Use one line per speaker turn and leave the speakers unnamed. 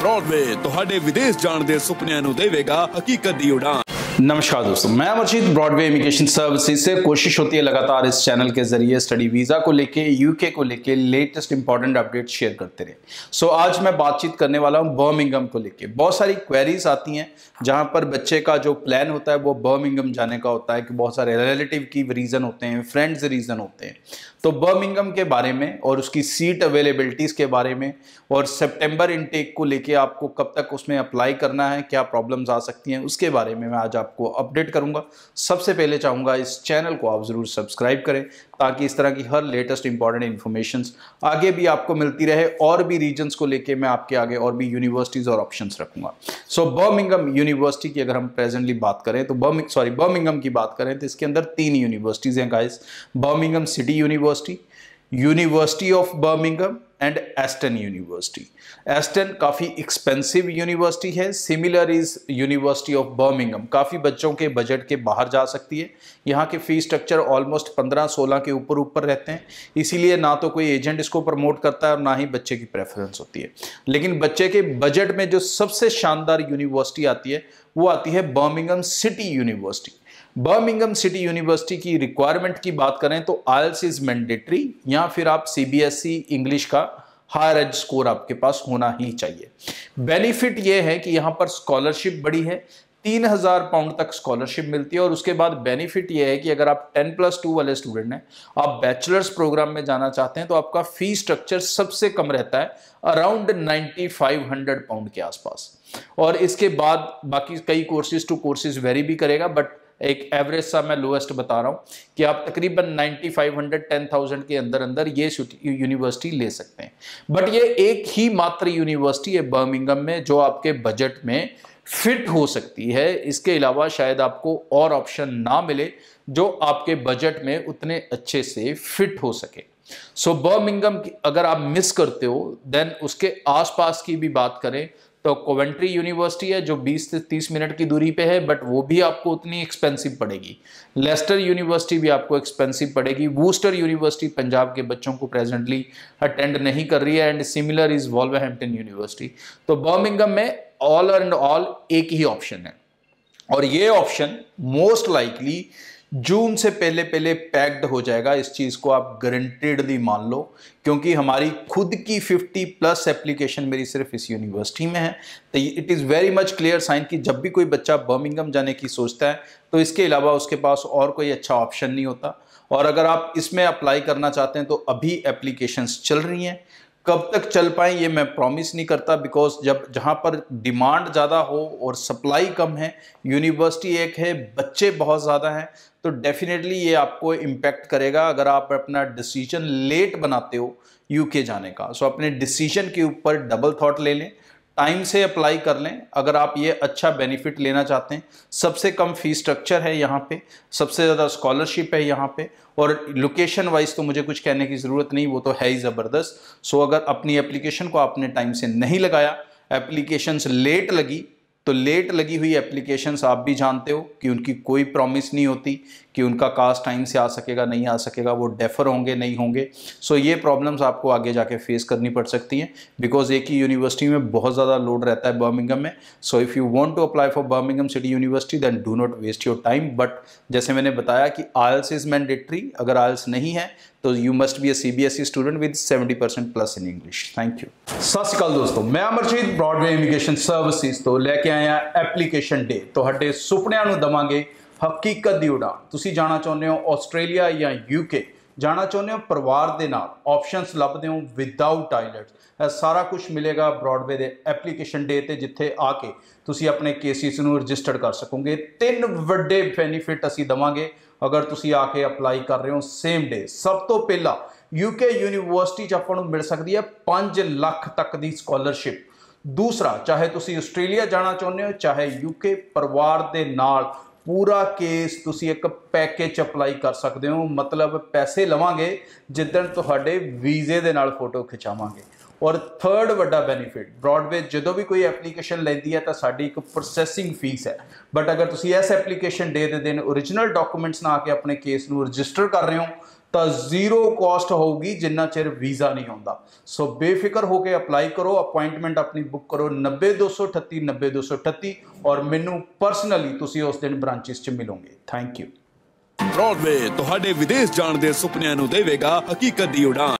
Broadway ਤੁਹਾਡੇ विदेश ਜਾਣ दे ਸੁਪਨਿਆਂ नु देवेगा हकीकत दी उड़ान नमस्कार दोस्तों मैं अमरजीत ब्रॉडवे इमिग्रेशन सर्विसेज से कोशिश होती है लगातार इस चैनल के जरिए स्टडी वीज़ा को लेके यूके को लेके लेटेस्ट इंपॉर्टेंट अपडेट शेयर करते रहे सो so, आज मैं बातचीत करने वाला हूँ बर्मिंगम को लेके बहुत सारी क्वेरीज आती हैं जहाँ पर बच्चे का जो प्लान होता है वो बर्मिंगम जाने का होता है कि बहुत सारे रिलेटिव की रीज़न होते हैं फ्रेंड्स रीज़न होते हैं तो बर्मिंगम के बारे में और उसकी सीट अवेलेबिलिटीज़ के बारे में और सितंबर इनटेक को लेके आपको कब तक उसमें अप्लाई करना है क्या प्रॉब्लम्स आ सकती हैं उसके बारे में मैं आज आपको अपडेट करूंगा सबसे पहले चाहूंगा इस चैनल को आप ज़रूर सब्सक्राइब करें ताकि इस तरह की हर लेटेस्ट इंपॉर्टेंट इन्फॉर्मेशन आगे भी आपको मिलती रहे और भी रीजन्स को लेकर मैं आपके आगे और भी यूनिवर्सिटीज़ और ऑप्शन रखूँगा सो बर्मिंगम यूनिवर्सिटी की अगर हम प्रेजेंटली बात करें तो बर्मिंग सॉरी बर्मिंगम की बात करें तो इसके अंदर तीन यूनिवर्सिटीज़ हैं guys Birmingham City University University University of Birmingham and Aston University Aston काफ़ी एक्सपेंसिव यूनिवर्सिटी है similar is University of Birmingham काफ़ी बच्चों के बजट के बाहर जा सकती है यहाँ के फ़ी स्ट्रक्चर ऑलमोस्ट 15-16 के ऊपर ऊपर रहते हैं इसीलिए ना तो कोई एजेंट इसको प्रमोट करता है और ना ही बच्चे की प्रेफरेंस होती है लेकिन बच्चे के बजट में जो सबसे शानदार यूनिवर्सिटी आती है वो आती है Birmingham City University Birmingham City University की रिक्वायरमेंट की बात करें तो आयल्स इज मैंडेटरी या फिर आप सीबीएसई इंग्लिश e का हायर एज स्कोर आपके पास होना ही चाहिए बेनिफिट ये है कि यहाँ पर स्कॉलरशिप बड़ी है तीन हज़ार पाउंड तक स्कॉलरशिप मिलती है और उसके बाद बेनिफिट ये है कि अगर आप टेन प्लस टू वाले स्टूडेंट हैं आप बैचलर्स प्रोग्राम में जाना चाहते हैं तो आपका फी स्ट्रक्चर सबसे कम रहता है around ninety five hundred pound के आसपास और इसके बाद बाकी कई कोर्सेज टू कोर्सेज वेरी भी करेगा बट एक एवरेज सा मैं लोएस्ट बता रहा हूँ कि आप तकरीबन 9500 10000 के अंदर अंदर ये यूनिवर्सिटी ले सकते हैं बट ये एक ही मात्र यूनिवर्सिटी है बर्मिंगम में जो आपके बजट में फिट हो सकती है इसके अलावा शायद आपको और ऑप्शन ना मिले जो आपके बजट में उतने अच्छे से फिट हो सके सो so, बर्मिंगम अगर आप मिस करते हो देन उसके आसपास की भी बात करें तो कोवेंट्री यूनिवर्सिटी है जो 20 से 30 मिनट की दूरी पे है बट वो भी आपको उतनी एक्सपेंसिव पड़ेगी लेस्टर यूनिवर्सिटी भी आपको एक्सपेंसिव पड़ेगी वूस्टर यूनिवर्सिटी पंजाब के बच्चों को प्रेजेंटली अटेंड नहीं कर रही है and similar is Wolverhampton University तो बर्मिंगम में ऑल एंड ऑल एक ही ऑप्शन है और ये ऑप्शन मोस्ट लाइकली जून से पहले पहले पैक्ड हो जाएगा इस चीज़ को आप गारंटेडली मान लो क्योंकि हमारी खुद की 50 प्लस एप्लीकेशन मेरी सिर्फ इस यूनिवर्सिटी में है तो it is very much clear sign कि जब भी कोई बच्चा बर्मिंगम जाने की सोचता है तो इसके अलावा उसके पास और कोई अच्छा ऑप्शन नहीं होता और अगर आप इसमें अप्लाई करना चाहते हैं तो अभी एप्लीकेशंस चल रही हैं कब तक चल पाए ये मैं प्रॉमिस नहीं करता बिकॉज जब जहाँ पर डिमांड ज़्यादा हो और सप्लाई कम है यूनिवर्सिटी एक है बच्चे बहुत ज़्यादा हैं तो डेफिनेटली ये आपको इम्पेक्ट करेगा अगर आप अपना डिसीजन लेट बनाते हो यूके जाने का सो so अपने डिसीजन के ऊपर डबल थाट ले लें टाइम से अप्लाई कर लें अगर आप ये अच्छा बेनिफिट लेना चाहते हैं सबसे कम फ़ी स्ट्रक्चर है यहाँ पे सबसे ज़्यादा स्कॉलरशिप है यहाँ पे और लोकेशन वाइज तो मुझे कुछ कहने की ज़रूरत नहीं वो तो है ही ज़बरदस्त सो अगर अपनी एप्लीकेशन को आपने टाइम से नहीं लगाया एप्लीकेशंस लेट लगी तो लेट लगी हुई एप्लीकेशंस आप भी जानते हो कि उनकी कोई प्रॉमिस नहीं होती कि उनका कास्ट टाइम से आ सकेगा नहीं आ सकेगा वो डेफर होंगे नहीं होंगे सो so ये प्रॉब्लम्स आपको आगे जाके फेस करनी पड़ सकती हैं बिकॉज एक ही यूनिवर्सिटी में बहुत ज़्यादा लोड रहता है बर्मिंगम में so if you want to apply for Birmingham City University then do not waste your time but जैसे मैंने बताया कि आयल्स इज़ मैंडेटरी अगर आयल्स नहीं है ਤੋ you must be a CBSE student with 70% plus in English thank you ਸਤਿ ਸ਼੍ਰੀ ਅਕਾਲ ਦੋਸਤੋ ਮੈਂ ਅਮਰਜੀਤ ਬ੍ਰਾਡਵੇ ਇਮੀਗ੍ਰੇਸ਼ਨ ਸਰਵਿਸਿਜ਼ ਤੋਂ ਲੈ ਕੇ ਆਇਆ ਐਪਲੀਕੇਸ਼ਨ ਡੇ ਤੁਹਾਡੇ ਸੁਪਨਿਆਂ ਨੂੰ ਦਵਾਂਗੇ ਹਕੀਕਤ ਦੀ ਉਡਾਨ ਤੁਸੀਂ ਜਾਣਾ ਚਾਹੁੰਦੇ ਹੋ ਆਸਟ੍ਰੇਲੀਆ ਜਾਂ ਯੂਕੇ ਜਾਣਾ ਚਾਹੁੰਦੇ ਹੋ ਪਰਿਵਾਰ ਦੇ ਨਾਲ ਆਪਸ਼ਨਸ ਲੱਭਦੇ ਹੋ ਵਿਦਆਊਟ ਆਈਲਟਸ ਇਹ ਸਾਰਾ ਕੁਝ ਮਿਲੇਗਾ ਬ੍ਰਾਡਵੇ ਦੇ ਐਪਲੀਕੇਸ਼ਨ ਡੇ ਤੇ ਜਿੱਥੇ ਆ ਕੇ ਤੁਸੀਂ ਆਪਣੇ ਕੇਸਿਸ ਨੂੰ ਰਜਿਸਟਰ ਕਰ ਸਕੋਗੇ ਤਿੰਨ ਵੱਡੇ ਬੈਨੀਫਿਟ ਅਸੀਂ ਦਵਾਂਗੇ ਅਗਰ ਤੁਸੀਂ ਆ ਕੇ ਅਪਲਾਈ ਕਰ ਰਹੇ ਹੋ ਸੇਮ ਡੇ ਸਭ ਤੋਂ ਪਹਿਲਾਂ ਯੂਕੇ ਯੂਨੀਵਰਸਿਟੀ ਚ ਆਪਾਂ ਨੂੰ ਮਿਲ ਸਕਦੀ ਹੈ 5 ਲੱਖ ਤੱਕ ਦੀ ਸਕਾਲਰਸ਼ਿਪ ਦੂਸਰਾ ਚਾਹੇ ਤੁਸੀਂ ਆਸਟ੍ਰੇਲੀਆ ਜਾਣਾ ਚਾਹੁੰਦੇ ਹੋ ਚਾਹੇ ਯੂਕੇ ਪਰਿਵਾਰ ਦੇ ਨਾਲ ਪੂਰਾ ਕੇਸ ਤੁਸੀਂ ਇੱਕ ਪੈਕੇਜ ਅਪਲਾਈ ਕਰ ਸਕਦੇ ਹੋ ਮਤਲਬ ਪੈਸੇ ਲਵਾਂਗੇ ਜਿੱਦਣ ਤੁਹਾਡੇ ਵੀਜ਼ੇ ਦੇ ਨਾਲ ਫੋਟੋ ਖਿਚਾਵਾਂਗੇ ਔਰ ਥਰਡ ਵੱਡਾ ਬੈਨੀਫਿਟ ਬ੍ਰਾਡਵੇ ਜਦੋਂ ਵੀ ਕੋਈ ਐਪਲੀਕੇਸ਼ਨ ਲੈਂਦੀ ਹੈ ਤਾਂ ਸਾਡੀ ਇੱਕ ਪ੍ਰੋਸੈਸਿੰਗ ਫੀਸ ਹੈ ਬਟ ਅਗਰ ਤੁਸੀਂ ਇਸ ਐਪਲੀਕੇਸ਼ਨ ਡੇ ਦੇ ਦਿਨ origignal ਡਾਕੂਮੈਂਟਸ ਨਾਲ ਆ ਕੇ ਆਪਣੇ ਕੇਸ ਨੂੰ ਰਜਿਸਟਰ ਕਰ ਰਹੇ ਹੋ ਤਾਂ ਜ਼ੀਰੋ ਕਾਸਟ ਹੋਊਗੀ ਜਿੰਨਾ ਚਿਰ ਵੀਜ਼ਾ ਨਹੀਂ ਹੁੰਦਾ ਸੋ ਬੇਫਿਕਰ ਹੋ ਕੇ ਅਪਲਾਈ ਕਰੋ ਅਪਾਇੰਟਮੈਂਟ ਆਪਣੀ ਬੁੱਕ ਕਰੋ 90238 90238 ਔਰ ਮੈਨੂੰ ਪਰਸਨਲੀ ਤੁਸੀਂ ਉਸ ਦਿਨ ਬ੍ਰਾਂਚਿਸ 'ਚ ਮਿਲੋਗੇ ਥੈਂਕ ਯੂ ਬ੍ਰੌਡਵੇ ਤੁਹਾਡੇ ਵਿਦੇਸ਼ ਜਾਣ ਦੇ ਸੁਪਨਿਆਂ ਨੂੰ ਦੇਵੇਗਾ ਹਕੀਕਤ ਦੀ ਉਡਾਨ